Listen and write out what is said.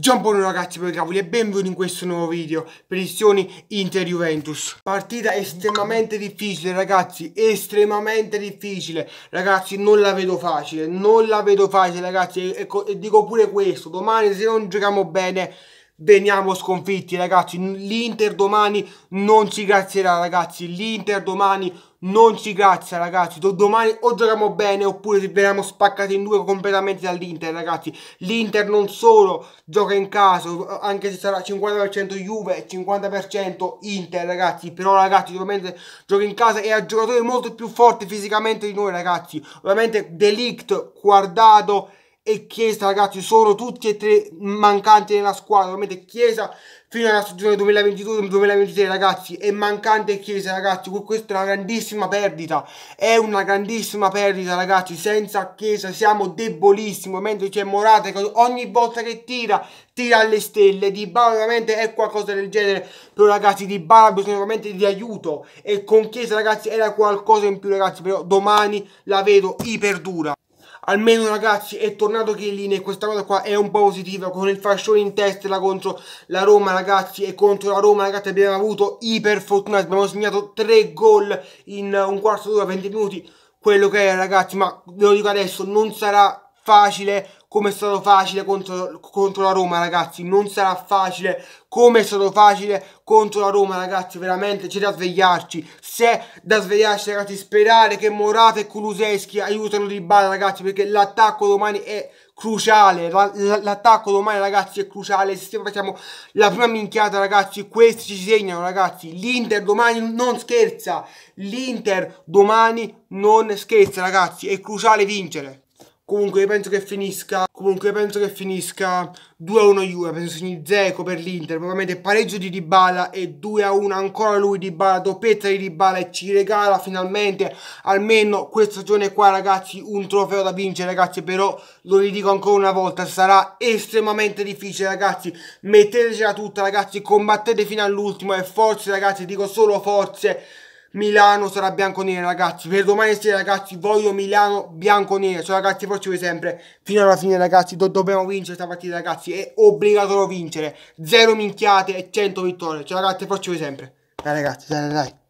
Gian buono ragazzi per cavoli e benvenuti in questo nuovo video Predizioni Inter-Juventus Partita estremamente difficile ragazzi Estremamente difficile Ragazzi non la vedo facile Non la vedo facile ragazzi E, e, e dico pure questo Domani se non giochiamo bene veniamo sconfitti ragazzi l'Inter domani non ci grazierà ragazzi l'Inter domani non ci grazia ragazzi domani o giochiamo bene oppure veniamo spaccati in due completamente dall'Inter ragazzi l'Inter non solo gioca in casa anche se sarà 50% Juve 50% Inter ragazzi però ragazzi ovviamente gioca in casa e ha giocatori molto più forti fisicamente di noi ragazzi ovviamente Delict Guardato e Chiesa, ragazzi, sono tutti e tre mancanti nella squadra. Ovviamente Chiesa fino alla stagione 2022-2023, ragazzi, è mancante Chiesa, ragazzi. Questa è una grandissima perdita. È una grandissima perdita, ragazzi. Senza Chiesa siamo debolissimi. Mentre c'è Morata che ogni volta che tira, tira alle stelle. Di Bala veramente è qualcosa del genere. Però, ragazzi, Di Bala bisogna veramente di aiuto. E con Chiesa, ragazzi, era qualcosa in più, ragazzi. Però domani la vedo iperdura almeno ragazzi è tornato Chiellini e questa cosa qua è un po' positiva con il fascione in testa contro la Roma ragazzi e contro la Roma ragazzi abbiamo avuto iper fortuna abbiamo segnato 3 gol in un quarto d'ora 20 minuti quello che è ragazzi ma ve lo dico adesso non sarà facile come è stato facile contro, contro, la Roma ragazzi non sarà facile come è stato facile contro la Roma ragazzi veramente c'è da svegliarci se da svegliarci ragazzi sperare che Morata e Kuluseschi aiutano di bala ragazzi perché l'attacco domani è cruciale l'attacco domani ragazzi è cruciale se facciamo la prima minchiata ragazzi questi ci segnano ragazzi l'Inter domani non scherza l'Inter domani non scherza ragazzi è cruciale vincere Comunque penso che finisca. Comunque penso che finisca 2-1 Juve. Penso segni Zeco per l'Inter. Probabilmente pareggio di Dybala e 2-1 ancora lui Dybala. Doppietta di Dybala e ci regala finalmente almeno questa stagione qua ragazzi un trofeo da vincere ragazzi. Però lo ridico ancora una volta. Sarà estremamente difficile ragazzi. Mettetecela tutta ragazzi. Combattete fino all'ultimo e forze ragazzi. Dico solo forze. Milano sarà bianco-nero ragazzi per domani sera ragazzi voglio Milano bianco-nero cioè, ragazzi facevo sempre fino alla fine ragazzi do dobbiamo vincere questa partita ragazzi è obbligatorio vincere Zero minchiate e 100 vittorie cioè ragazzi facevo sempre dai ragazzi dai dai, dai.